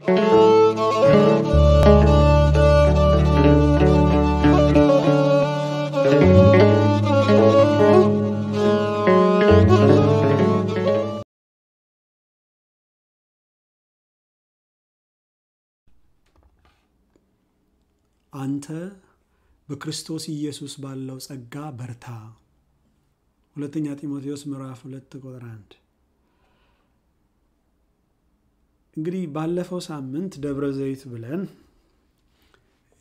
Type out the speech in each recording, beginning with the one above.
አንተ በክርስቶስ ኢየሱስ ባለው ጸጋ በርታ። ሁለተኛ ጢሞቴዎስ ምዕራፍ 2 ቁጥር አንድ እንግዲህ ባለፈው ሳምንት ደብረ ዘይት ብለን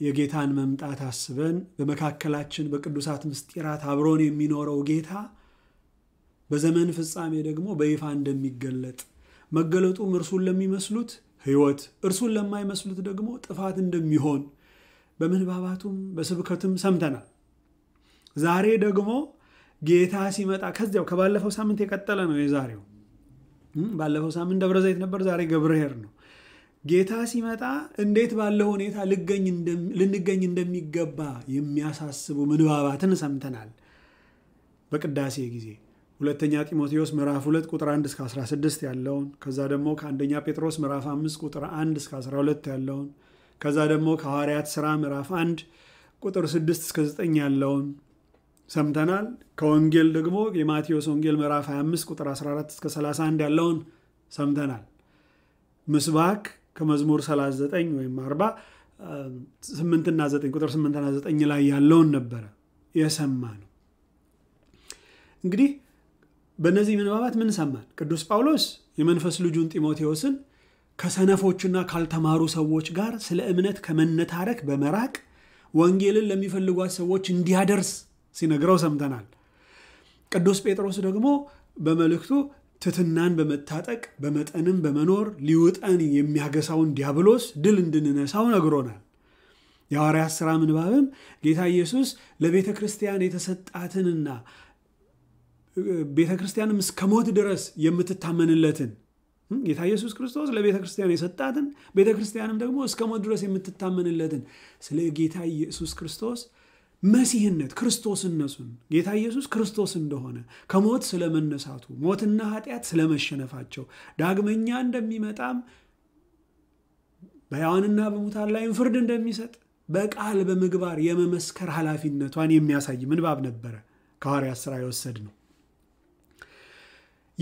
የጌታን መምጣት አስበን በመካከላችን በቅዱሳት ምስጢራት አብሮን የሚኖረው ጌታ በዘመን ፍጻሜ ደግሞ በይፋ እንደሚገለጥ መገለጡም እርሱን ለሚመስሉት ሕይወት እርሱን ለማይመስሉት ደግሞ ጥፋት እንደሚሆን በምንባባቱም በስብከትም ሰምተናል። ዛሬ ደግሞ ጌታ ሲመጣ ከዚያው ከባለፈው ሳምንት የቀጠለ ነው የዛሬው ባለፈው ሳምንት ደብረ ዘይት ነበር፣ ዛሬ ገብርሄር ነው። ጌታ ሲመጣ እንዴት ባለ ሁኔታ ልንገኝ እንደሚገባ የሚያሳስቡ ምንባባትን ሰምተናል በቅዳሴ ጊዜ ሁለተኛ ጢሞቴዎስ ምዕራፍ 2 ቁጥር 1 እስከ 16 ያለውን ከዛ ደግሞ ከአንደኛ ጴጥሮስ ምዕራፍ 5 ቁጥር 1 እስከ 12 ያለውን ከዛ ደግሞ ከሐዋርያት ሥራ ምዕራፍ 1 ቁጥር 6 እስከ 9 ያለውን ሰምተናል። ከወንጌል ደግሞ የማቴዎስ ወንጌል ምዕራፍ 25 ቁጥር 14 እስከ 31 ያለውን ሰምተናል። ምስባክ ከመዝሙር 39 ወይም 40 8ና 9 ቁጥር 8ና 9 ላይ ያለውን ነበረ የሰማ ነው። እንግዲህ በእነዚህ ምንባባት ምን ሰማን? ቅዱስ ጳውሎስ የመንፈስ ልጁን ጢሞቴዎስን ከሰነፎችና ካልተማሩ ሰዎች ጋር ስለ እምነት ከመነታረክ በመራቅ ወንጌልን ለሚፈልጓት ሰዎች እንዲያደርስ ሲነግረው ሰምተናል። ቅዱስ ጴጥሮስ ደግሞ በመልእክቱ ትትናን በመታጠቅ በመጠንም በመኖር ሊውጠን የሚያገሳውን ዲያብሎስ ድል እንድንነሳው ነግሮናል። የሐዋርያት ሥራ ምንባብም ጌታ ኢየሱስ ለቤተ ክርስቲያን የተሰጣትንና ቤተ ክርስቲያንም እስከ ሞት ድረስ የምትታመንለትን ጌታ ኢየሱስ ክርስቶስ ለቤተ ክርስቲያን የሰጣትን ቤተ ክርስቲያንም ደግሞ እስከ ሞት ድረስ የምትታመንለትን ስለ ጌታ ኢየሱስ ክርስቶስ መሲህነት ክርስቶስነቱን ጌታ ኢየሱስ ክርስቶስ እንደሆነ ከሞት ስለመነሳቱ ሞትና ኃጢአት ስለመሸነፋቸው ዳግመኛ እንደሚመጣም በሕያዋንና በሙታን ላይም ፍርድ እንደሚሰጥ በቃል በምግባር የመመስከር ኃላፊነቷን የሚያሳይ ምንባብ ነበረ ከሐዋርያት ሥራ የወሰድ ነው።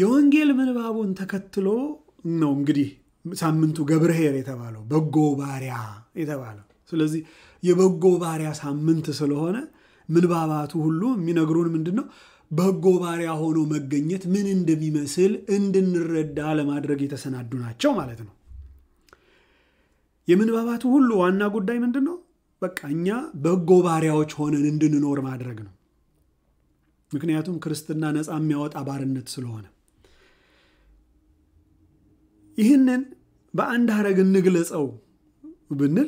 የወንጌል ምንባቡን ተከትሎ ነው እንግዲህ ሳምንቱ ገብርሄር የተባለው በጎ ባሪያ የተባለው ስለዚህ የበጎ ባሪያ ሳምንት ስለሆነ ምንባባቱ ሁሉ የሚነግሩን ምንድን ነው? በጎ ባሪያ ሆኖ መገኘት ምን እንደሚመስል እንድንረዳ ለማድረግ የተሰናዱ ናቸው ማለት ነው። የምንባባቱ ሁሉ ዋና ጉዳይ ምንድን ነው? በቃ እኛ በጎ ባሪያዎች ሆነን እንድንኖር ማድረግ ነው። ምክንያቱም ክርስትና ነፃ የሚያወጣ ባርነት ስለሆነ ይህንን በአንድ ሀረግ እንግለጸው ብንል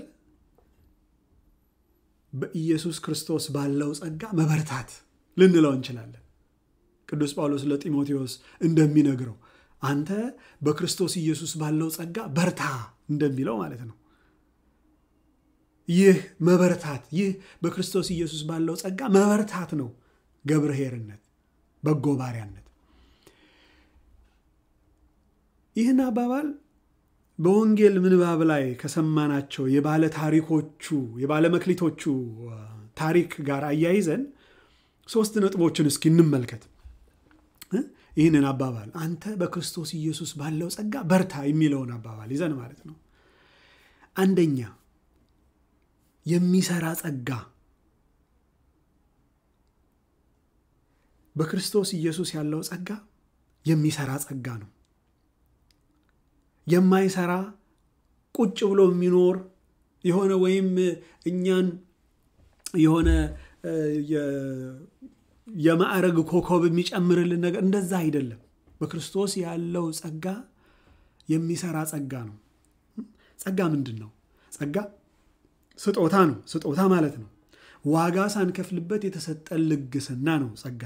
በኢየሱስ ክርስቶስ ባለው ጸጋ መበርታት ልንለው እንችላለን። ቅዱስ ጳውሎስ ለጢሞቴዎስ እንደሚነግረው አንተ በክርስቶስ ኢየሱስ ባለው ጸጋ በርታ እንደሚለው ማለት ነው። ይህ መበርታት ይህ በክርስቶስ ኢየሱስ ባለው ጸጋ መበርታት ነው። ገብረሄርነት በጎ ባሪያነት። ይህን አባባል በወንጌል ምንባብ ላይ ከሰማናቸው የባለ ታሪኮቹ የባለ መክሊቶቹ ታሪክ ጋር አያይዘን ሶስት ነጥቦችን እስኪ እንመልከት። ይህንን አባባል አንተ በክርስቶስ ኢየሱስ ባለው ጸጋ በርታ የሚለውን አባባል ይዘን ማለት ነው። አንደኛ የሚሰራ ጸጋ በክርስቶስ ኢየሱስ ያለው ጸጋ የሚሰራ ጸጋ ነው። የማይሰራ ቁጭ ብሎ የሚኖር የሆነ ወይም እኛን የሆነ የማዕረግ ኮከብ የሚጨምርልን ነገር እንደዛ አይደለም። በክርስቶስ ያለው ጸጋ የሚሰራ ጸጋ ነው። ጸጋ ምንድን ነው? ጸጋ ስጦታ ነው። ስጦታ ማለት ነው ዋጋ ሳንከፍልበት የተሰጠን ልግስና ነው ጸጋ።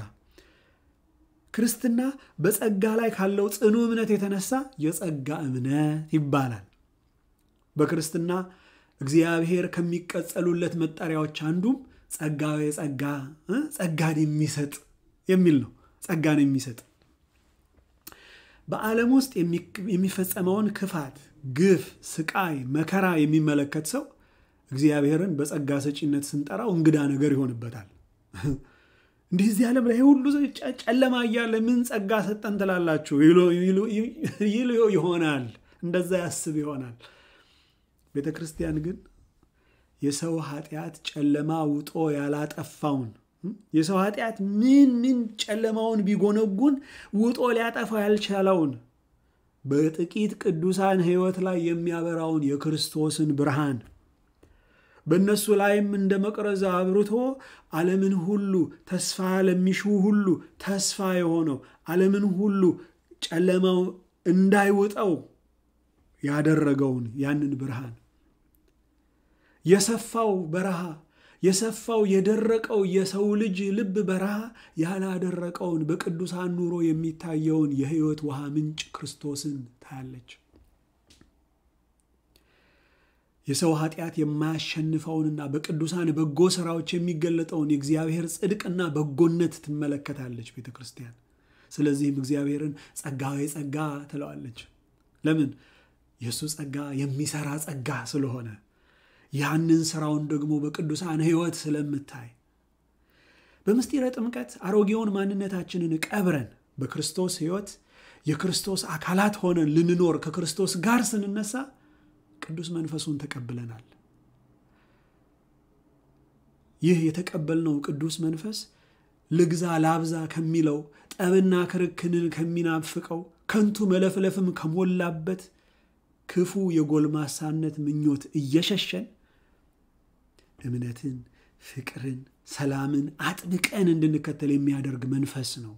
ክርስትና በጸጋ ላይ ካለው ጽኑ እምነት የተነሳ የጸጋ እምነት ይባላል። በክርስትና እግዚአብሔር ከሚቀጸሉለት መጠሪያዎች አንዱም ጸጋ የጸጋ ጸጋን የሚሰጥ የሚል ነው። ጸጋን የሚሰጥ በዓለም ውስጥ የሚፈጸመውን ክፋት፣ ግፍ፣ ስቃይ፣ መከራ የሚመለከት ሰው እግዚአብሔርን በጸጋ ሰጪነት ስንጠራው እንግዳ ነገር ይሆንበታል። እንዲህ እዚህ ዓለም ላይ ሁሉ ጨለማ እያለ ምን ጸጋ ሰጠን ትላላችሁ ይል ይሆናል። እንደዛ ያስብ ይሆናል። ቤተ ክርስቲያን ግን የሰው ኃጢአት ጨለማ ውጦ ያላጠፋውን የሰው ኃጢአት ምን ምን ጨለማውን ቢጎነጉን ውጦ ሊያጠፋው ያልቻለውን በጥቂት ቅዱሳን ሕይወት ላይ የሚያበራውን የክርስቶስን ብርሃን በእነሱ ላይም እንደ መቅረዝ አብርቶ ዓለምን ሁሉ ተስፋ ለሚሹ ሁሉ ተስፋ የሆነው ዓለምን ሁሉ ጨለማው እንዳይውጠው ያደረገውን ያንን ብርሃን የሰፋው በረሃ የሰፋው የደረቀው የሰው ልጅ ልብ በረሃ ያላደረቀውን በቅዱሳን ኑሮ የሚታየውን የሕይወት ውሃ ምንጭ ክርስቶስን ታያለች። የሰው ኃጢአት የማያሸንፈውንና በቅዱሳን በጎ ሥራዎች የሚገለጠውን የእግዚአብሔር ጽድቅና በጎነት ትመለከታለች ቤተ ክርስቲያን። ስለዚህም እግዚአብሔርን ጸጋዊ ጸጋ ትለዋለች። ለምን? የእሱ ጸጋ የሚሰራ ጸጋ ስለሆነ ያንን ሥራውን ደግሞ በቅዱሳን ሕይወት ስለምታይ በምስጢረ ጥምቀት አሮጌውን ማንነታችንን ቀብረን በክርስቶስ ሕይወት የክርስቶስ አካላት ሆነን ልንኖር ከክርስቶስ ጋር ስንነሳ ቅዱስ መንፈሱን ተቀብለናል። ይህ የተቀበልነው ቅዱስ መንፈስ ልግዛ ላብዛ ከሚለው ጠብና ክርክንን ከሚናፍቀው ከንቱ መለፍለፍም ከሞላበት ክፉ የጎልማሳነት ምኞት እየሸሸን እምነትን፣ ፍቅርን፣ ሰላምን አጥብቀን እንድንከተል የሚያደርግ መንፈስ ነው።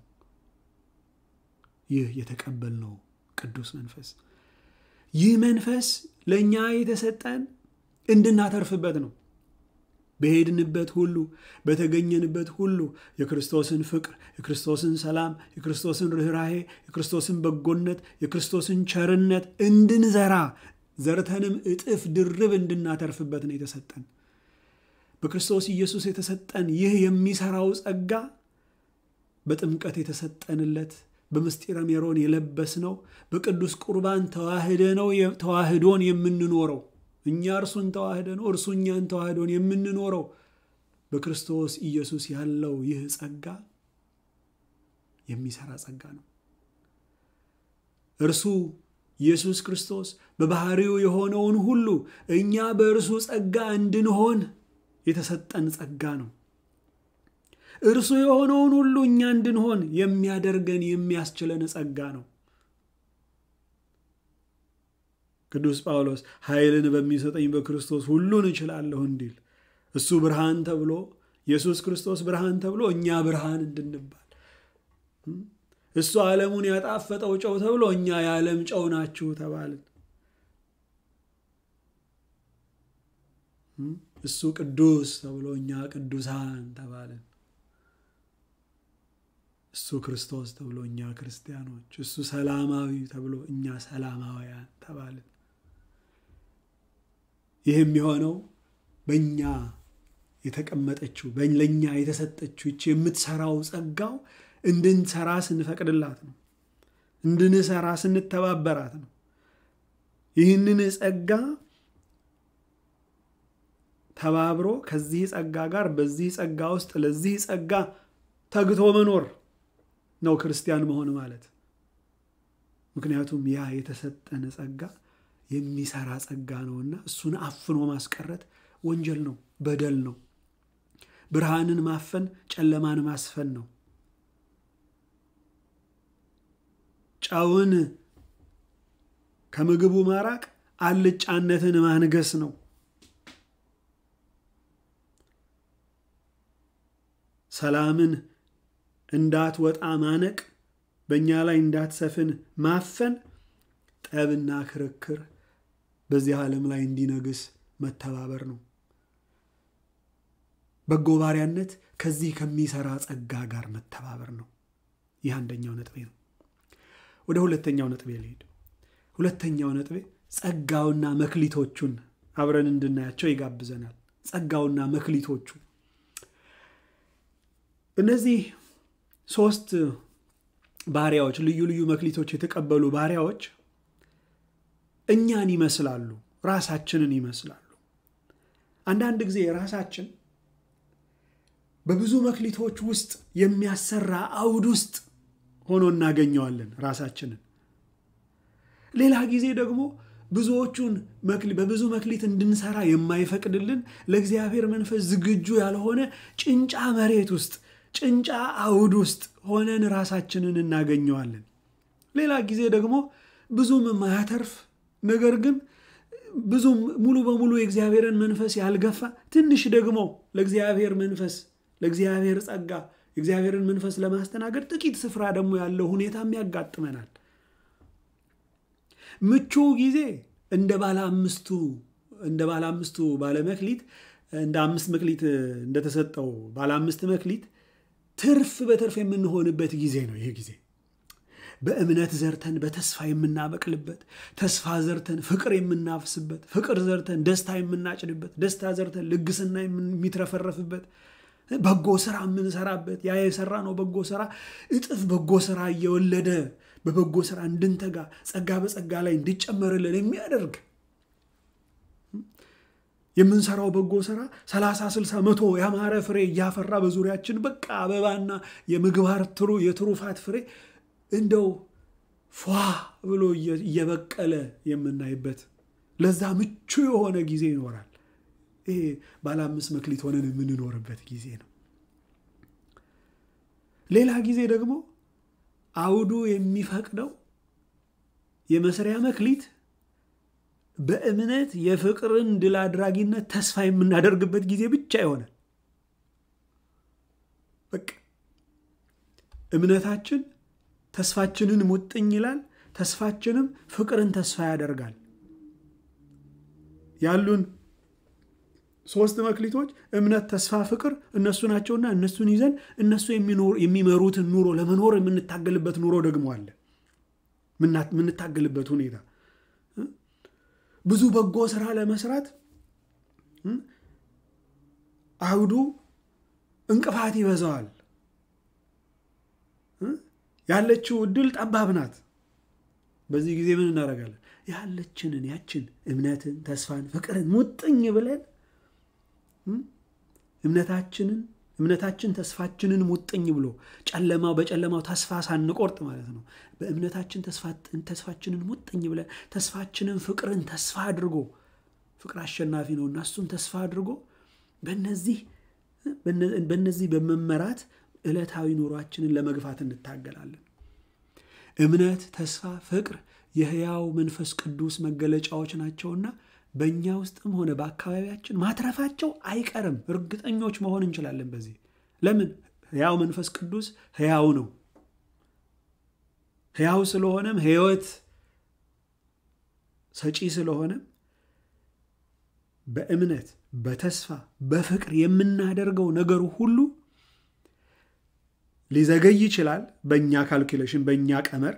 ይህ የተቀበልነው ቅዱስ መንፈስ ይህ መንፈስ ለእኛ የተሰጠን እንድናተርፍበት ነው። በሄድንበት ሁሉ በተገኘንበት ሁሉ የክርስቶስን ፍቅር፣ የክርስቶስን ሰላም፣ የክርስቶስን ርኅራሄ፣ የክርስቶስን በጎነት፣ የክርስቶስን ቸርነት እንድንዘራ ዘርተንም እጥፍ ድርብ እንድናተርፍበት ነው የተሰጠን። በክርስቶስ ኢየሱስ የተሰጠን ይህ የሚሰራው ጸጋ በጥምቀት የተሰጠንለት በምስጢረ ሜሮን የለበስ ነው በቅዱስ ቁርባን ተዋህደ ነው ተዋህዶን የምንኖረው እኛ እርሱን ተዋህደ ነው እርሱ እኛን ተዋህዶን የምንኖረው በክርስቶስ ኢየሱስ ያለው ይህ ጸጋ የሚሰራ ጸጋ ነው። እርሱ ኢየሱስ ክርስቶስ በባህሪው የሆነውን ሁሉ እኛ በእርሱ ጸጋ እንድንሆን የተሰጠን ጸጋ ነው። እርሱ የሆነውን ሁሉ እኛ እንድንሆን የሚያደርገን የሚያስችለን ጸጋ ነው። ቅዱስ ጳውሎስ ኃይልን በሚሰጠኝ በክርስቶስ ሁሉን እችላለሁ እንዲል እሱ ብርሃን ተብሎ ኢየሱስ ክርስቶስ ብርሃን ተብሎ እኛ ብርሃን እንድንባል እሱ ዓለሙን ያጣፈጠው ጨው ተብሎ እኛ የዓለም ጨው ናችሁ ተባልን። እሱ ቅዱስ ተብሎ እኛ ቅዱሳን ተባልን። እሱ ክርስቶስ ተብሎ እኛ ክርስቲያኖች፣ እሱ ሰላማዊ ተብሎ እኛ ሰላማውያን ተባልን። ይህ የሆነው በእኛ የተቀመጠችው ለእኛ የተሰጠችው ይቺ የምትሰራው ጸጋው እንድንሰራ ስንፈቅድላት ነው። እንድንሰራ ስንተባበራት ነው። ይህንን ጸጋ ተባብሮ ከዚህ ጸጋ ጋር በዚህ ጸጋ ውስጥ ለዚህ ጸጋ ተግቶ መኖር ነው ክርስቲያን መሆን ማለት። ምክንያቱም ያ የተሰጠነ ጸጋ የሚሰራ ጸጋ ነውና እሱን አፍኖ ማስቀረት ወንጀል ነው፣ በደል ነው። ብርሃንን ማፈን ጨለማን ማስፈን ነው። ጨውን ከምግቡ ማራቅ አልጫነትን ማንገስ ነው። ሰላምን እንዳትወጣ ማነቅ፣ በእኛ ላይ እንዳትሰፍን ማፈን፣ ጠብና ክርክር በዚህ ዓለም ላይ እንዲነግስ መተባበር ነው። በጎ ባሪያነት ከዚህ ከሚሰራ ጸጋ ጋር መተባበር ነው። ይህ አንደኛው ነጥቤ ነው። ወደ ሁለተኛው ነጥቤ ልሄድ። ሁለተኛው ነጥቤ ጸጋውና መክሊቶቹን አብረን እንድናያቸው ይጋብዘናል። ጸጋውና መክሊቶቹ እነዚህ ሶስት ባሪያዎች ልዩ ልዩ መክሊቶች የተቀበሉ ባሪያዎች እኛን ይመስላሉ፣ ራሳችንን ይመስላሉ። አንዳንድ ጊዜ ራሳችን በብዙ መክሊቶች ውስጥ የሚያሰራ አውድ ውስጥ ሆኖ እናገኘዋለን ራሳችንን። ሌላ ጊዜ ደግሞ ብዙዎቹን በብዙ መክሊት እንድንሰራ የማይፈቅድልን ለእግዚአብሔር መንፈስ ዝግጁ ያልሆነ ጭንጫ መሬት ውስጥ ጭንጫ አውድ ውስጥ ሆነን ራሳችንን እናገኘዋለን። ሌላ ጊዜ ደግሞ ብዙም ማያተርፍ ነገር ግን ብዙም ሙሉ በሙሉ የእግዚአብሔርን መንፈስ ያልገፋ ትንሽ ደግሞ ለእግዚአብሔር መንፈስ ለእግዚአብሔር ጸጋ የእግዚአብሔርን መንፈስ ለማስተናገድ ጥቂት ስፍራ ደግሞ ያለው ሁኔታም ያጋጥመናል። ምቹ ጊዜ እንደ ባለ አምስቱ እንደ ባለ አምስቱ ባለ መክሊት እንደ አምስት መክሊት እንደተሰጠው ባለ አምስት መክሊት ትርፍ በትርፍ የምንሆንበት ጊዜ ነው ይህ ጊዜ በእምነት ዘርተን በተስፋ የምናበቅልበት፣ ተስፋ ዘርተን ፍቅር የምናፍስበት፣ ፍቅር ዘርተን ደስታ የምናጭድበት፣ ደስታ ዘርተን ልግስና የሚትረፈረፍበት፣ በጎ ስራ የምንሰራበት፣ ያ የሰራ ነው በጎ ስራ እጥፍ በጎ ስራ እየወለደ በበጎ ስራ እንድንተጋ ጸጋ በጸጋ ላይ እንዲጨመርልን የሚያደርግ የምንሰራው በጎ ስራ 30 60 መቶ ያማረ ፍሬ እያፈራ በዙሪያችን በቃ አበባና የምግባር ትሩ የትሩፋት ፍሬ እንደው ፏ ብሎ እየበቀለ የምናይበት ለዛ ምቹ የሆነ ጊዜ ይኖራል። ይሄ ባለ አምስት መክሊት ሆነን የምንኖርበት ጊዜ ነው። ሌላ ጊዜ ደግሞ አውዱ የሚፈቅደው የመስሪያ መክሊት በእምነት የፍቅርን ድል አድራጊነት ተስፋ የምናደርግበት ጊዜ ብቻ ይሆናል። በቃ እምነታችን ተስፋችንን ሙጥኝ ይላል። ተስፋችንም ፍቅርን ተስፋ ያደርጋል። ያሉን ሶስት መክሊቶች እምነት፣ ተስፋ፣ ፍቅር እነሱ ናቸውና እነሱን ይዘን እነሱ የሚመሩትን ኑሮ ለመኖር የምንታገልበት ኑሮ ደግሞ አለ የምንታገልበት ሁኔታ ብዙ በጎ ስራ ለመስራት አይሁዱ እንቅፋት ይበዛዋል። ያለችው እድል ጠባብ ናት። በዚህ ጊዜ ምን እናደርጋለን? ያለችንን ያችን እምነትን፣ ተስፋን፣ ፍቅርን ሙጥኝ ብለን እምነታችንን እምነታችን ተስፋችንን ሙጥኝ ብሎ ጨለማው በጨለማው ተስፋ ሳንቆርጥ ማለት ነው። በእምነታችን ተስፋችንን ሙጥኝ ብለን ተስፋችንን ፍቅርን ተስፋ አድርጎ ፍቅር አሸናፊ ነው እና እሱን ተስፋ አድርጎ በነዚህ በነዚህ በመመራት ዕለታዊ ኑሯችንን ለመግፋት እንታገላለን። እምነት፣ ተስፋ፣ ፍቅር የህያው መንፈስ ቅዱስ መገለጫዎች ናቸውና በእኛ ውስጥም ሆነ በአካባቢያችን ማትረፋቸው አይቀርም። እርግጠኞች መሆን እንችላለን። በዚህ ለምን ሕያው መንፈስ ቅዱስ ሕያው ነው። ሕያው ስለሆነም ሕይወት ሰጪ ስለሆነም በእምነት በተስፋ በፍቅር የምናደርገው ነገር ሁሉ ሊዘገይ ይችላል። በእኛ ካልኩሌሽን፣ በእኛ ቀመር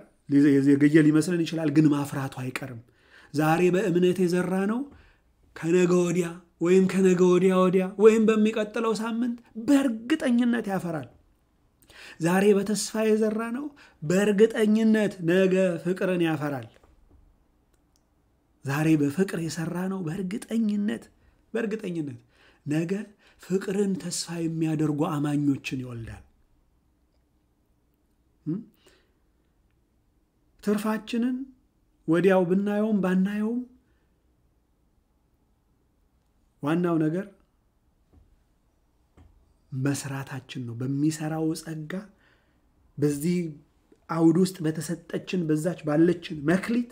የዘገየ ሊመስለን ይችላል። ግን ማፍራቱ አይቀርም። ዛሬ በእምነት የዘራ ነው ከነገ ወዲያ ወይም ከነገ ወዲያ ወዲያ ወይም በሚቀጥለው ሳምንት በእርግጠኝነት ያፈራል። ዛሬ በተስፋ የዘራ ነው በእርግጠኝነት ነገ ፍቅርን ያፈራል። ዛሬ በፍቅር የሰራ ነው በእርግጠኝነት በእርግጠኝነት ነገ ፍቅርን ተስፋ የሚያደርጉ አማኞችን ይወልዳል። ትርፋችንን ወዲያው ብናየውም ባናየውም ዋናው ነገር መስራታችን ነው። በሚሰራው ጸጋ በዚህ አውድ ውስጥ በተሰጠችን በዛች ባለችን መክሊት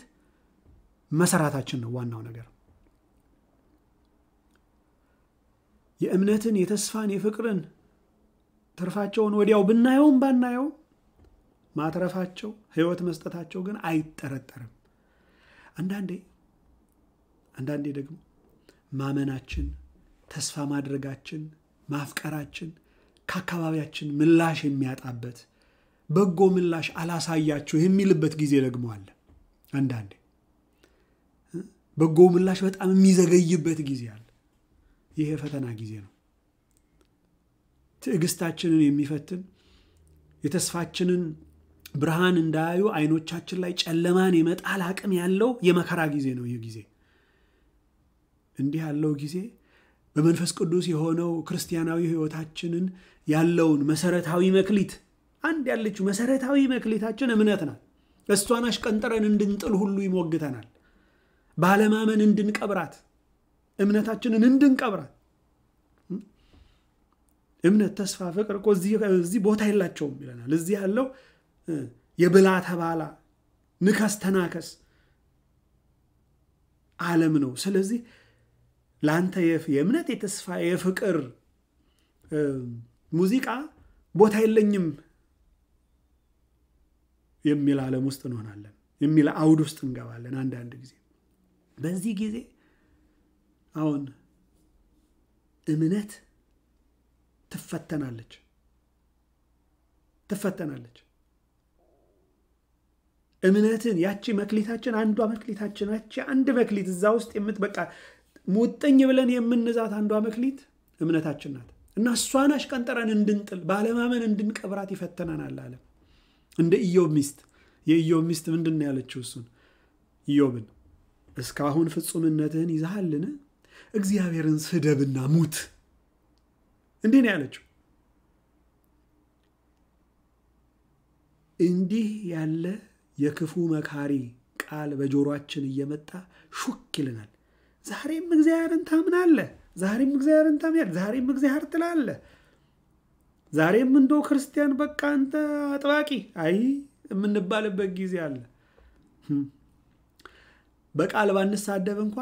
መሰራታችን ነው ዋናው ነገር። የእምነትን የተስፋን የፍቅርን ትርፋቸውን ወዲያው ብናየውም ባናየውም ማትረፋቸው ሕይወት መስጠታቸው ግን አይጠረጠርም። አንዳንዴ አንዳንዴ ደግሞ ማመናችን፣ ተስፋ ማድረጋችን፣ ማፍቀራችን ከአካባቢያችን ምላሽ የሚያጣበት በጎ ምላሽ አላሳያችሁ የሚልበት ጊዜ ደግሞ አለ። አንዳንዴ በጎ ምላሽ በጣም የሚዘገይበት ጊዜ አለ። ይህ የፈተና ጊዜ ነው። ትዕግስታችንን የሚፈትን የተስፋችንን ብርሃን እንዳያዩ አይኖቻችን ላይ ጨለማን የመጣል አቅም ያለው የመከራ ጊዜ ነው። ይህ ጊዜ እንዲህ ያለው ጊዜ በመንፈስ ቅዱስ የሆነው ክርስቲያናዊ ህይወታችንን ያለውን መሰረታዊ መክሊት አንድ ያለችው መሰረታዊ መክሊታችን እምነት ናት። እሷን አሽቀንጥረን እንድንጥል ሁሉ ይሞግተናል። ባለማመን እንድንቀብራት እምነታችንን እንድንቀብራት እምነት፣ ተስፋ፣ ፍቅር እኮ እዚህ ቦታ የላቸውም ይለናል። እዚህ ያለው የብላ ተባላ ንከስ ተናከስ ዓለም ነው። ስለዚህ ለአንተ የእምነት የተስፋ የፍቅር ሙዚቃ ቦታ የለኝም የሚል ዓለም ውስጥ እንሆናለን፣ የሚል አውድ ውስጥ እንገባለን። አንዳንድ ጊዜ በዚህ ጊዜ አሁን እምነት ትፈተናለች ትፈተናለች። እምነትን ያቺ መክሊታችን አንዷ መክሊታችን ያቺ አንድ መክሊት እዛ ውስጥ የምትበቃ ሙጥኝ ብለን የምንዛት አንዷ መክሊት እምነታችን ናት እና እሷን ቀንጠረን እንድንጥል ባለማመን እንድንቀብራት ይፈተናናል አለ። እንደ ኢዮብ ሚስት የኢዮብ ሚስት ምንድን ያለችው እሱን ኢዮብን እስካሁን ፍጹምነትህን ይዛሃልን? እግዚአብሔርን ስደብና ሙት። እንዲህ ነው ያለችው። እንዲህ ያለ የክፉ መካሪ ቃል በጆሮአችን እየመጣ ሹክ ይልናል። ዛሬም እግዚአብሔርን ታምናለህ፣ ዛሬም እግዚአብሔርን ታምናለህ፣ ዛሬም እግዚአብሔር ትላለህ። ዛሬም እንዶ ክርስቲያን በቃ አንተ አጥባቂ አይ የምንባልበት ጊዜ አለ። hm። በቃል ባንሳደብ እንኳ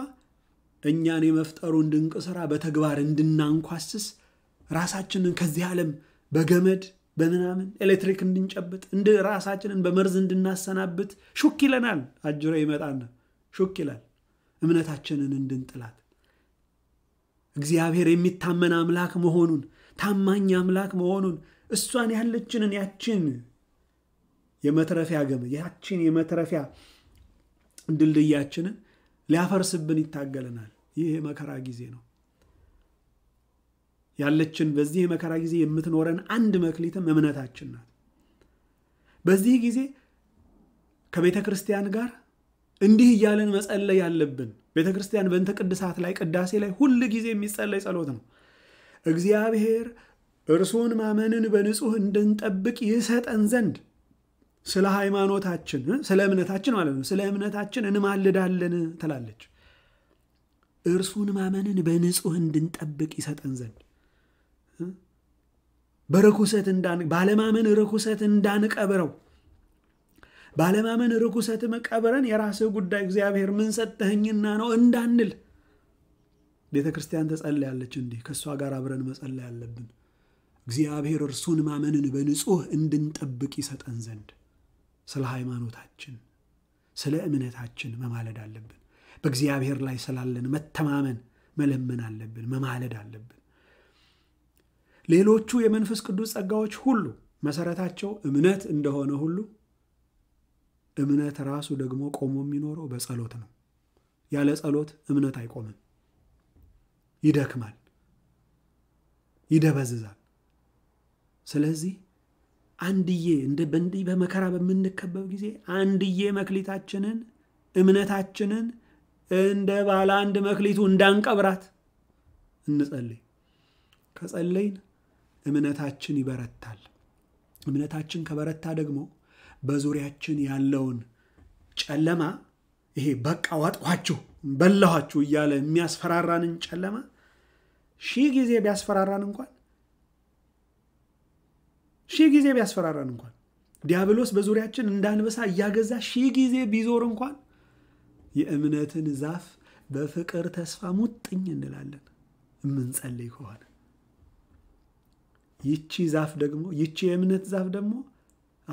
እኛን የመፍጠሩን ድንቅ ስራ በተግባር እንድናንኳስስ ራሳችንን ከዚህ ዓለም በገመድ በምናምን ኤሌክትሪክ እንድንጨብጥ እንደ ራሳችንን በመርዝ እንድናሰናብት ሹክ ይለናል። አጅሮ ይመጣና ሹክ ይላል። እምነታችንን እንድንጥላት እግዚአብሔር የሚታመን አምላክ መሆኑን ታማኝ አምላክ መሆኑን እሷን ያለችንን ያችን የመትረፊያ ገመ ያችን የመትረፊያ ድልድያችንን ሊያፈርስብን ይታገለናል። ይህ የመከራ ጊዜ ነው። ያለችን በዚህ መከራ ጊዜ የምትኖረን አንድ መክሊትም እምነታችን ናት። በዚህ ጊዜ ከቤተ ክርስቲያን ጋር እንዲህ እያለን መጸለይ ያለብን። ቤተ ክርስቲያን በእንተ ቅድሳት ላይ ቅዳሴ ላይ ሁል ጊዜ የሚጸለይ ጸሎት ነው። እግዚአብሔር እርሱን ማመንን በንጹህ እንድንጠብቅ ይሰጠን ዘንድ ስለ ሃይማኖታችን፣ ስለ እምነታችን ማለት ነው። ስለ እምነታችን እንማልዳለን ትላለች። እርሱን ማመንን በንጹህ እንድንጠብቅ ይሰጠን ዘንድ በርኩሰት ባለማመን ርኩሰት እንዳንቀብረው ባለማመን ርኩሰት መቀብረን የራስህ ጉዳይ እግዚአብሔር ምን ሰጠህኝና ነው እንዳንል ቤተ ክርስቲያን ተጸልያለች እንዲህ ከእሷ ጋር አብረን መጸለይ ያለብን እግዚአብሔር እርሱን ማመንን በንጹህ እንድንጠብቅ ይሰጠን ዘንድ ስለ ሃይማኖታችን ስለ እምነታችን መማለድ አለብን በእግዚአብሔር ላይ ስላለን መተማመን መለመን አለብን መማለድ አለብን ሌሎቹ የመንፈስ ቅዱስ ጸጋዎች ሁሉ መሰረታቸው እምነት እንደሆነ ሁሉ እምነት ራሱ ደግሞ ቆሞ የሚኖረው በጸሎት ነው። ያለ ጸሎት እምነት አይቆምም። ይደክማል፣ ይደበዝዛል። ስለዚህ አንድዬ በእንዲህ በመከራ በምንከበብ ጊዜ አንድዬ መክሊታችንን እምነታችንን እንደ ባለ አንድ መክሊቱ እንዳንቀብራት እንጸልይ። ከጸለይን እምነታችን ይበረታል። እምነታችን ከበረታ ደግሞ በዙሪያችን ያለውን ጨለማ ይሄ በቃ ዋጥኋችሁ፣ በላኋችሁ እያለ የሚያስፈራራንን ጨለማ ሺህ ጊዜ ቢያስፈራራን እንኳን ሺህ ጊዜ ቢያስፈራራን እንኳን ዲያብሎስ በዙሪያችን እንዳንበሳ እያገዛ ሺህ ጊዜ ቢዞር እንኳን የእምነትን ዛፍ በፍቅር ተስፋ ሙጥኝ እንላለን የምንጸልይ ከሆነ ይቺ ዛፍ ደግሞ ይቺ የእምነት ዛፍ ደግሞ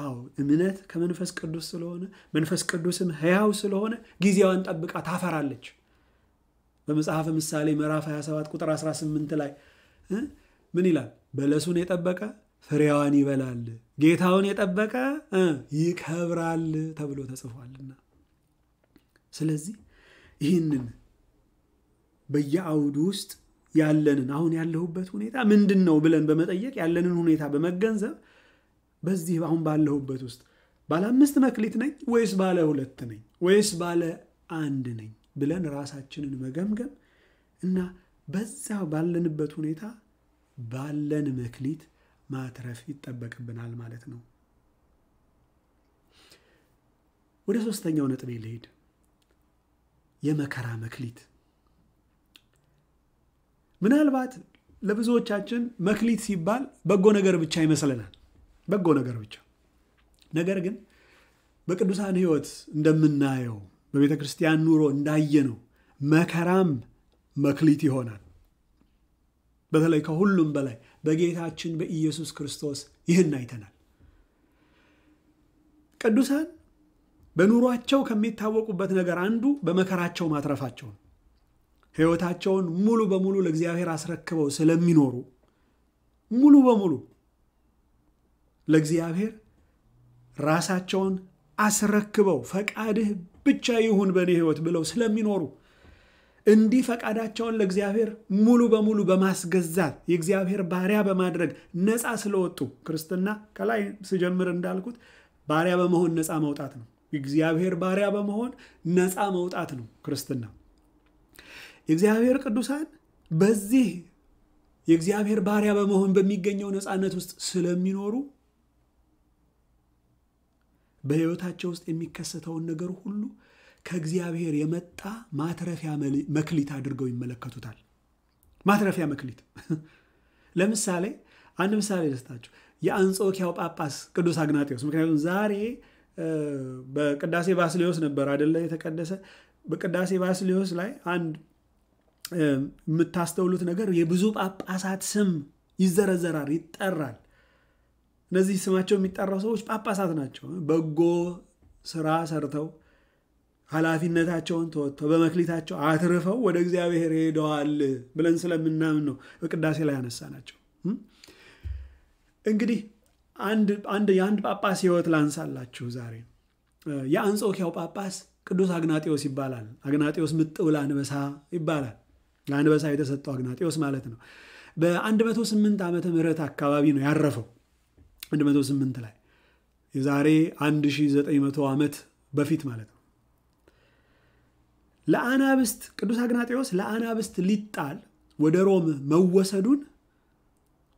አዎ እምነት ከመንፈስ ቅዱስ ስለሆነ መንፈስ ቅዱስም ህያው ስለሆነ ጊዜዋን ጠብቃ ታፈራለች። በመጽሐፈ ምሳሌ ምዕራፍ 27 ቁጥር 18 ላይ ምን ይላል? በለሱን የጠበቀ ፍሬዋን ይበላል፣ ጌታውን የጠበቀ ይከብራል ተብሎ ተጽፏልና። ስለዚህ ይህንን በየአውዱ ውስጥ ያለንን አሁን ያለሁበት ሁኔታ ምንድን ነው ብለን በመጠየቅ ያለንን ሁኔታ በመገንዘብ በዚህ አሁን ባለሁበት ውስጥ ባለ አምስት መክሊት ነኝ ወይስ ባለ ሁለት ነኝ ወይስ ባለ አንድ ነኝ ብለን ራሳችንን መገምገም እና በዛ ባለንበት ሁኔታ ባለን መክሊት ማትረፍ ይጠበቅብናል ማለት ነው። ወደ ሶስተኛው ነጥቤ ልሄድ፣ የመከራ መክሊት ምናልባት ለብዙዎቻችን መክሊት ሲባል በጎ ነገር ብቻ ይመስለናል፣ በጎ ነገር ብቻ። ነገር ግን በቅዱሳን ሕይወት እንደምናየው በቤተ ክርስቲያን ኑሮ እንዳየነው መከራም መክሊት ይሆናል። በተለይ ከሁሉም በላይ በጌታችን በኢየሱስ ክርስቶስ ይህን አይተናል። ቅዱሳን በኑሯቸው ከሚታወቁበት ነገር አንዱ በመከራቸው ማትረፋቸው ነው። ህይወታቸውን ሙሉ በሙሉ ለእግዚአብሔር አስረክበው ስለሚኖሩ ሙሉ በሙሉ ለእግዚአብሔር ራሳቸውን አስረክበው ፈቃድህ ብቻ ይሁን በእኔ ህይወት ብለው ስለሚኖሩ እንዲህ ፈቃዳቸውን ለእግዚአብሔር ሙሉ በሙሉ በማስገዛት የእግዚአብሔር ባሪያ በማድረግ ነፃ ስለወጡ ክርስትና ከላይ ስጀምር እንዳልኩት ባሪያ በመሆን ነፃ መውጣት ነው። የእግዚአብሔር ባሪያ በመሆን ነፃ መውጣት ነው ክርስትና። የእግዚአብሔር ቅዱሳን በዚህ የእግዚአብሔር ባሪያ በመሆን በሚገኘው ነፃነት ውስጥ ስለሚኖሩ በሕይወታቸው ውስጥ የሚከሰተውን ነገር ሁሉ ከእግዚአብሔር የመጣ ማትረፊያ መክሊት አድርገው ይመለከቱታል። ማትረፊያ መክሊት። ለምሳሌ አንድ ምሳሌ ደስታችሁ የአንጾኪያው ጳጳስ ቅዱስ አግናጤዎስ ምክንያቱም ዛሬ በቅዳሴ ባስሌዎስ ነበር አደለ የተቀደሰ። በቅዳሴ ባስሌዎስ ላይ አንድ የምታስተውሉት ነገር የብዙ ጳጳሳት ስም ይዘረዘራል፣ ይጠራል። እነዚህ ስማቸው የሚጠራው ሰዎች ጳጳሳት ናቸው። በጎ ስራ ሰርተው ኃላፊነታቸውን ተወጥተው በመክሊታቸው አትርፈው ወደ እግዚአብሔር ሄደዋል ብለን ስለምናምን ነው በቅዳሴ ላይ ያነሳ ናቸው። እንግዲህ አንድ የአንድ ጳጳስ ህይወት ላንሳላችሁ ዛሬ። የአንጾኪያው ጳጳስ ቅዱስ አግናጤዎስ ይባላል። አግናጤዎስ ምጥውላ አንበሳ ይባላል። ለአንበሳ የተሰጠው አግናጤዎስ ማለት ነው። በ108 ዓመተ ምህረት አካባቢ ነው ያረፈው። 108 ላይ የዛሬ 1900 ዓመት በፊት ማለት ነው። ለአናብስት ቅዱስ አግናጤዎስ ለአናብስት ሊጣል ወደ ሮም መወሰዱን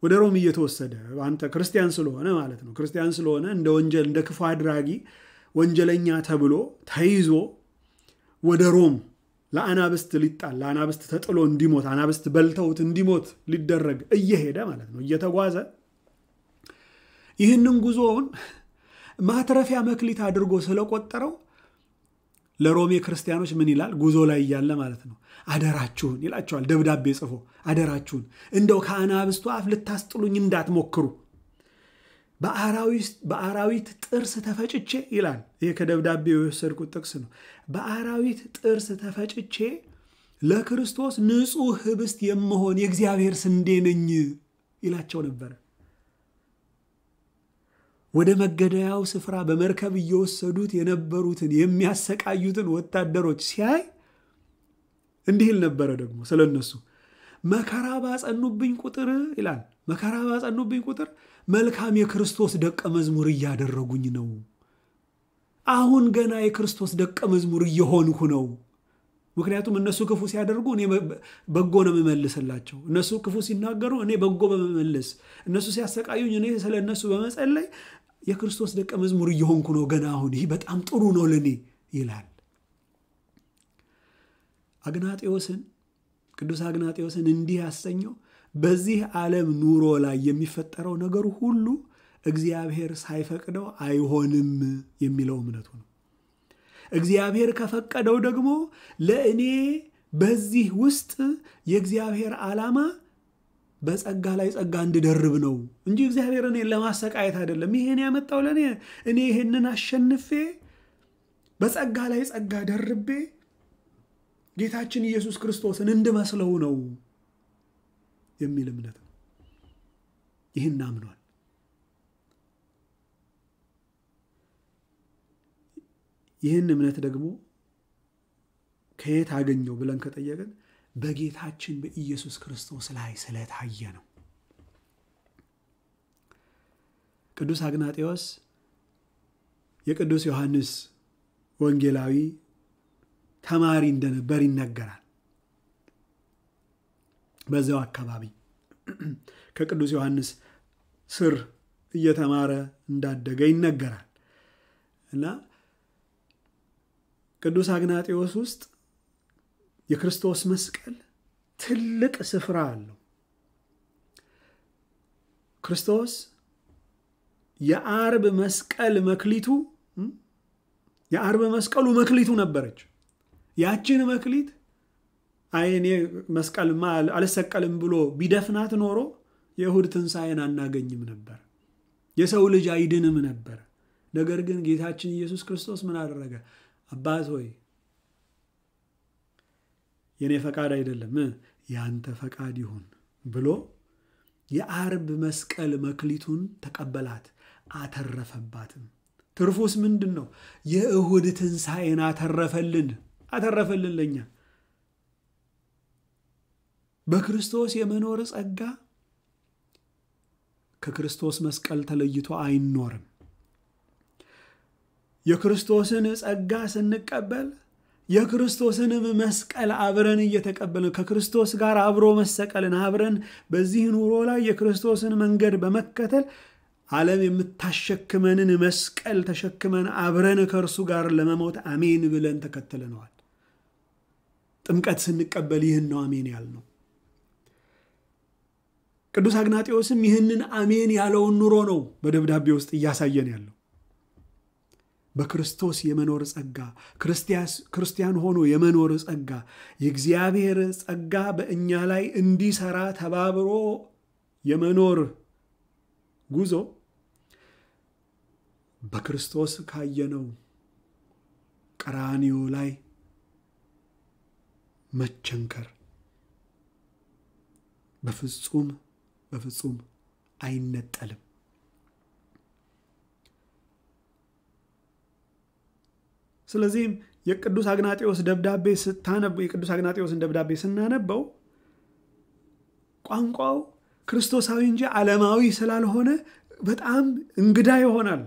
ወደ ሮም እየተወሰደ አንተ ክርስቲያን ስለሆነ ማለት ነው። ክርስቲያን ስለሆነ እንደ ወንጀል እንደ ክፉ አድራጊ ወንጀለኛ ተብሎ ተይዞ ወደ ሮም ለአናብስት ሊጣል ለአናብስት ተጥሎ እንዲሞት አናብስት በልተውት እንዲሞት ሊደረግ እየሄደ ማለት ነው እየተጓዘ ይህንን ጉዞውን ማትረፊያ መክሊት አድርጎ ስለቆጠረው ለሮሜ ክርስቲያኖች ምን ይላል? ጉዞ ላይ እያለ ማለት ነው አደራችሁን ይላቸዋል። ደብዳቤ ጽፎ አደራችሁን እንደው ከአናብስቱ አፍ ልታስጥሉኝ እንዳትሞክሩ በአራዊት ጥርስ ተፈጭቼ ይላል። ይህ ከደብዳቤው የወሰድኩት ጥቅስ ነው። በአራዊት ጥርስ ተፈጭቼ ለክርስቶስ ንጹሕ ህብስት የምሆን የእግዚአብሔር ስንዴ ነኝ ይላቸው ነበረ። ወደ መገደያው ስፍራ በመርከብ እየወሰዱት የነበሩትን የሚያሰቃዩትን ወታደሮች ሲያይ እንዲህ ይል ነበረ። ደግሞ ስለነሱ መከራ ባጸኑብኝ ቁጥር ይላል መከራ ባጸኑብኝ ቁጥር መልካም የክርስቶስ ደቀ መዝሙር እያደረጉኝ ነው። አሁን ገና የክርስቶስ ደቀ መዝሙር እየሆንኩ ነው። ምክንያቱም እነሱ ክፉ ሲያደርጉ እኔ በጎ ነው የምመልስላቸው። እነሱ ክፉ ሲናገሩ እኔ በጎ በመመልስ፣ እነሱ ሲያሰቃዩኝ እኔ ስለ እነሱ በመጸለይ የክርስቶስ ደቀ መዝሙር እየሆንኩ ነው ገና አሁን። ይህ በጣም ጥሩ ነው ለእኔ ይላል። አግናጤዎስን ቅዱስ አግናጤዎስን እንዲህ ያሰኘው በዚህ ዓለም ኑሮ ላይ የሚፈጠረው ነገር ሁሉ እግዚአብሔር ሳይፈቅደው አይሆንም የሚለው እምነቱ ነው። እግዚአብሔር ከፈቀደው ደግሞ ለእኔ በዚህ ውስጥ የእግዚአብሔር ዓላማ በጸጋ ላይ ጸጋ እንድደርብ ነው እንጂ እግዚአብሔር እኔን ለማሰቃየት አይደለም። ይሄን ያመጣው ለእኔ እኔ ይህንን አሸንፌ በጸጋ ላይ ጸጋ ደርቤ ጌታችን ኢየሱስ ክርስቶስን እንድመስለው ነው። የሚል እምነት ነው። ይህን አምኗል። ይህን እምነት ደግሞ ከየት አገኘው ብለን ከጠየቅን በጌታችን በኢየሱስ ክርስቶስ ላይ ስለታየ ነው። ቅዱስ አግናጤዎስ የቅዱስ ዮሐንስ ወንጌላዊ ተማሪ እንደነበር ይነገራል። በዚያው አካባቢ ከቅዱስ ዮሐንስ ስር እየተማረ እንዳደገ ይነገራል እና ቅዱስ አግናጤዎስ ውስጥ የክርስቶስ መስቀል ትልቅ ስፍራ አለው። ክርስቶስ የአርብ መስቀል መክሊቱ የአርብ መስቀሉ መክሊቱ ነበረች። ያችን መክሊት አይ እኔ መስቀልማ አልሰቀልም ብሎ ቢደፍናት ኖሮ የእሁድ ትንሣኤን አናገኝም ነበር። የሰው ልጅ አይድንም ነበር። ነገር ግን ጌታችን ኢየሱስ ክርስቶስ ምን አደረገ? አባት ሆይ የእኔ ፈቃድ አይደለም ያንተ ፈቃድ ይሁን ብሎ የአርብ መስቀል መክሊቱን ተቀበላት፣ አተረፈባትም። ትርፉስ ምንድን ነው? የእሁድ ትንሣኤን አተረፈልን አተረፈልን ለኛ በክርስቶስ የመኖር ጸጋ ከክርስቶስ መስቀል ተለይቶ አይኖርም። የክርስቶስን ጸጋ ስንቀበል የክርስቶስንም መስቀል አብረን እየተቀበልን ከክርስቶስ ጋር አብሮ መሰቀልን አብረን በዚህ ኑሮ ላይ የክርስቶስን መንገድ በመከተል ዓለም የምታሸክመንን መስቀል ተሸክመን አብረን ከእርሱ ጋር ለመሞት አሜን ብለን ተከትለነዋል። ጥምቀት ስንቀበል ይህን ነው አሜን ያልነው። ቅዱስ አግናጢዎስም ይህንን አሜን ያለውን ኑሮ ነው በደብዳቤ ውስጥ እያሳየን ያለው። በክርስቶስ የመኖር ጸጋ ክርስቲያን ሆኖ የመኖር ጸጋ የእግዚአብሔር ጸጋ በእኛ ላይ እንዲሰራ ተባብሮ የመኖር ጉዞ በክርስቶስ ካየነው ቀራኒዮ ላይ መቸንከር በፍጹም በፍጹም አይነጠልም። ስለዚህም የቅዱስ አግናጤዎስ ደብዳቤ ስታነበው የቅዱስ አግናጤዎስን ደብዳቤ ስናነበው ቋንቋው ክርስቶሳዊ እንጂ ዓለማዊ ስላልሆነ በጣም እንግዳ ይሆናል።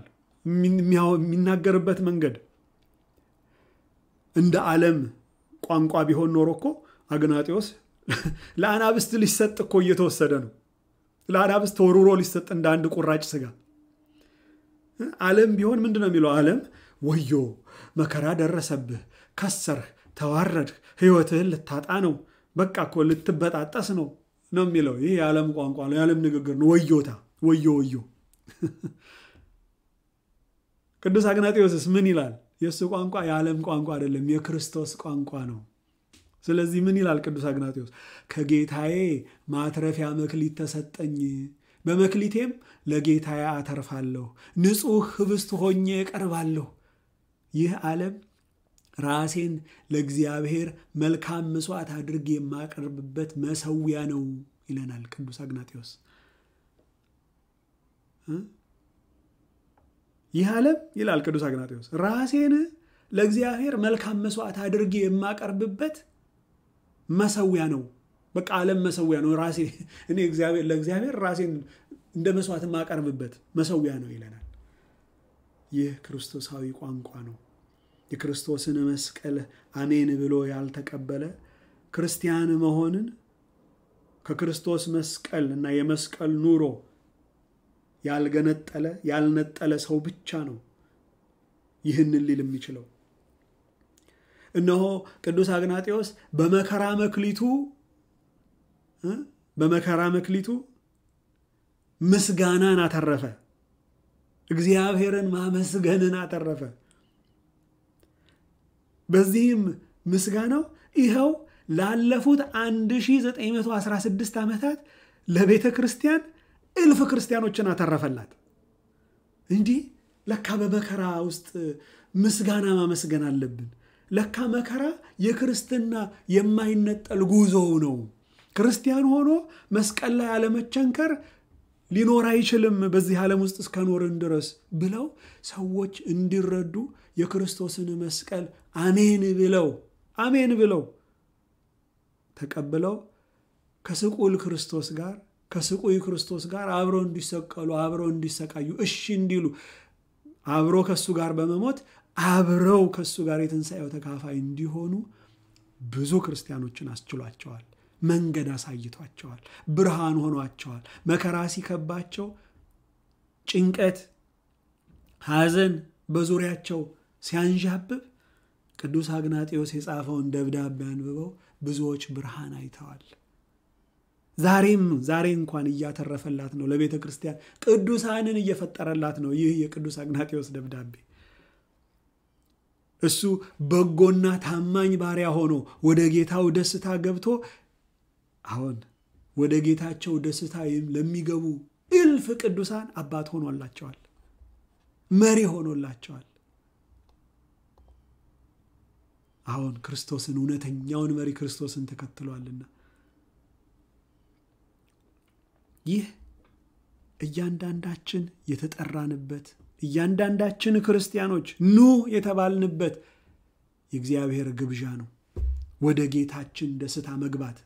የሚናገርበት መንገድ እንደ ዓለም ቋንቋ ቢሆን ኖሮ እኮ አግናጤዎስ ለአናብስት ሊሰጥ እኮ እየተወሰደ ነው። ለአናብስት ተወርውሮ ሊሰጥ እንደ አንድ ቁራጭ ስጋ ዓለም ቢሆን ምንድን ነው የሚለው? ዓለም ወዮ መከራ ደረሰብህ፣ ከሰርህ፣ ተዋረድህ፣ ህይወትህን ልታጣ ነው፣ በቃ እኮ ልትበጣጠስ ነው ነው የሚለው። ይህ የዓለም ቋንቋ ነው፣ የዓለም ንግግር ነው። ወዮታ ወዮ ወዮ። ቅዱስ አግናጤዎስስ ምን ይላል? የእሱ ቋንቋ የዓለም ቋንቋ አይደለም፣ የክርስቶስ ቋንቋ ነው። ስለዚህ ምን ይላል ቅዱስ አግናቴዎስ? ከጌታዬ ማትረፊያ መክሊት ተሰጠኝ፣ በመክሊቴም ለጌታዬ አተርፋለሁ፣ ንጹሕ ህብስት ሆኜ እቀርባለሁ። ይህ ዓለም ራሴን ለእግዚአብሔር መልካም መስዋዕት አድርጌ የማቀርብበት መሰዊያ ነው ይለናል ቅዱስ አግናቴዎስ። ይህ ዓለም ይላል ቅዱስ አግናቴዎስ ራሴን ለእግዚአብሔር መልካም መስዋዕት አድርጌ የማቀርብበት መሰዊያ ነው። በቃ ዓለም መሰዊያ ነው። ራሴ እኔ እግዚአብሔር ለእግዚአብሔር ራሴን እንደ መስዋዕት የማቀርብበት መሰዊያ ነው ይለናል። ይህ ክርስቶሳዊ ቋንቋ ነው። የክርስቶስን መስቀል አሜን ብሎ ያልተቀበለ ክርስቲያን መሆንን ከክርስቶስ መስቀል እና የመስቀል ኑሮ ያልገነጠለ ያልነጠለ ሰው ብቻ ነው ይህንን ሊል የሚችለው። እነሆ ቅዱስ አግናጤዎስ በመከራ መክሊቱ በመከራ መክሊቱ ምስጋናን አተረፈ። እግዚአብሔርን ማመስገንን አተረፈ። በዚህም ምስጋናው ይኸው ላለፉት 1916 ዓመታት ለቤተ ክርስቲያን እልፍ ክርስቲያኖችን አተረፈላት። እንዲህ ለካ በመከራ ውስጥ ምስጋና ማመስገን አለብን። ለካ መከራ የክርስትና የማይነጠል ጉዞው ነው። ክርስቲያን ሆኖ መስቀል ላይ አለመቸንከር ሊኖር አይችልም በዚህ ዓለም ውስጥ እስከኖርን ድረስ ብለው ሰዎች እንዲረዱ የክርስቶስን መስቀል አሜን ብለው አሜን ብለው ተቀብለው ከስቁል ክርስቶስ ጋር ከስቁይ ክርስቶስ ጋር አብረው እንዲሰቀሉ አብረው እንዲሰቃዩ እሺ እንዲሉ አብሮ ከእሱ ጋር በመሞት አብረው ከእሱ ጋር የትንሣኤው ተካፋይ እንዲሆኑ ብዙ ክርስቲያኖችን አስችሏቸዋል። መንገድ አሳይቷቸዋል። ብርሃን ሆኗቸዋል። መከራ ሲከባቸው፣ ጭንቀት፣ ሐዘን በዙሪያቸው ሲያንዣብብ ቅዱስ አግናጤዎስ የጻፈውን ደብዳቤ አንብበው ብዙዎች ብርሃን አይተዋል። ዛሬም ዛሬ እንኳን እያተረፈላት ነው ለቤተ ክርስቲያን ቅዱሳንን እየፈጠረላት ነው ይህ የቅዱስ አግናጤዎስ ደብዳቤ። እሱ በጎና ታማኝ ባሪያ ሆኖ ወደ ጌታው ደስታ ገብቶ አሁን ወደ ጌታቸው ደስታ ለሚገቡ እልፍ ቅዱሳን አባት ሆኖላቸዋል፣ መሪ ሆኖላቸዋል። አሁን ክርስቶስን እውነተኛውን መሪ ክርስቶስን ተከትሏልና ይህ እያንዳንዳችን የተጠራንበት እያንዳንዳችን ክርስቲያኖች ኑ የተባልንበት የእግዚአብሔር ግብዣ ነው። ወደ ጌታችን ደስታ መግባት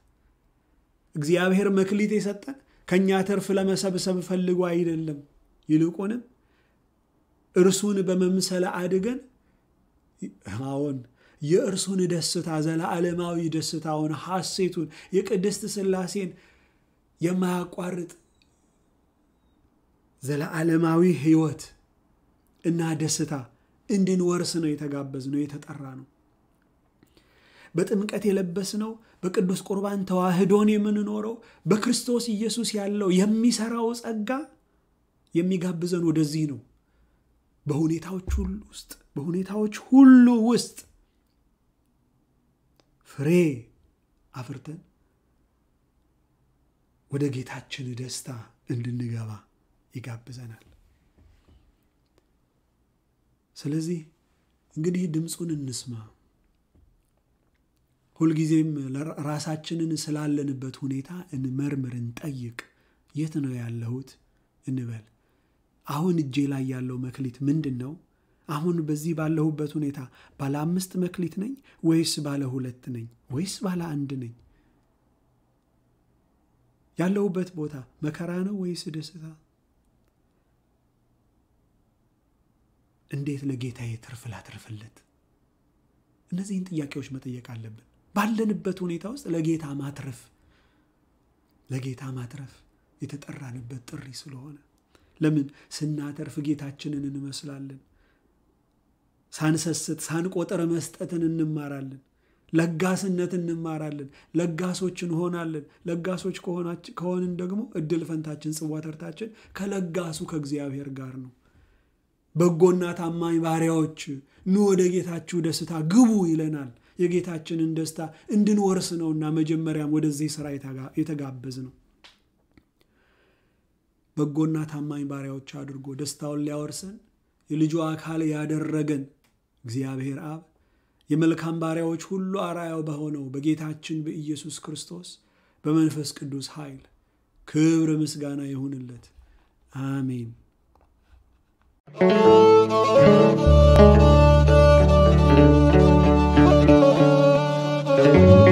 እግዚአብሔር መክሊት የሰጠን ከእኛ ትርፍ ለመሰብሰብ ፈልጎ አይደለም። ይልቁንም እርሱን በመምሰል አድገን አዎን የእርሱን ደስታ ዘላለማዊ ደስታውን ሐሴቱን የቅድስት ሥላሴን የማያቋርጥ ዘለዓለማዊ ሕይወት እና ደስታ እንድንወርስ ነው የተጋበዝ ነው የተጠራ ነው። በጥምቀት የለበስ ነው በቅዱስ ቁርባን ተዋህዶን የምንኖረው በክርስቶስ ኢየሱስ ያለው የሚሰራው ጸጋ የሚጋብዘን ወደዚህ ነው። በሁኔታዎች ሁሉ ውስጥ በሁኔታዎች ሁሉ ውስጥ ፍሬ አፍርተን ወደ ጌታችን ደስታ እንድንገባ ይጋብዘናል። ስለዚህ እንግዲህ ድምፁን እንስማ። ሁልጊዜም ራሳችንን ስላለንበት ሁኔታ እንመርምር፣ እንጠይቅ። የት ነው ያለሁት እንበል። አሁን እጄ ላይ ያለው መክሊት ምንድን ነው? አሁን በዚህ ባለሁበት ሁኔታ ባለ አምስት መክሊት ነኝ ወይስ ባለ ሁለት ነኝ ወይስ ባለ አንድ ነኝ? ያለሁበት ቦታ መከራ ነው ወይስ ደስታ? እንዴት ለጌታዬ ትርፍ ላትርፍለት? እነዚህን ጥያቄዎች መጠየቅ አለብን። ባለንበት ሁኔታ ውስጥ ለጌታ ማትረፍ ለጌታ ማትረፍ የተጠራንበት ጥሪ ስለሆነ ለምን ስናተርፍ ጌታችንን እንመስላለን። ሳንሰስት ሳንቆጥር መስጠትን እንማራለን። ለጋስነት እንማራለን። ለጋሶች እንሆናለን። ለጋሶች ከሆንን ደግሞ እድል ፈንታችን፣ ጽዋ ተርታችን ከለጋሱ ከእግዚአብሔር ጋር ነው። በጎና ታማኝ ባሪያዎች ኑ ወደ ጌታችሁ ደስታ ግቡ ይለናል። የጌታችንን ደስታ እንድንወርስ ነውና መጀመሪያም ወደዚህ ስራ የተጋበዝ ነው። በጎና ታማኝ ባሪያዎች አድርጎ ደስታውን ሊያወርሰን የልጁ አካል ያደረገን እግዚአብሔር አብ የመልካም ባሪያዎች ሁሉ አራያው በሆነው በጌታችን በኢየሱስ ክርስቶስ በመንፈስ ቅዱስ ኃይል ክብር ምስጋና ይሁንለት። አሜን። thank you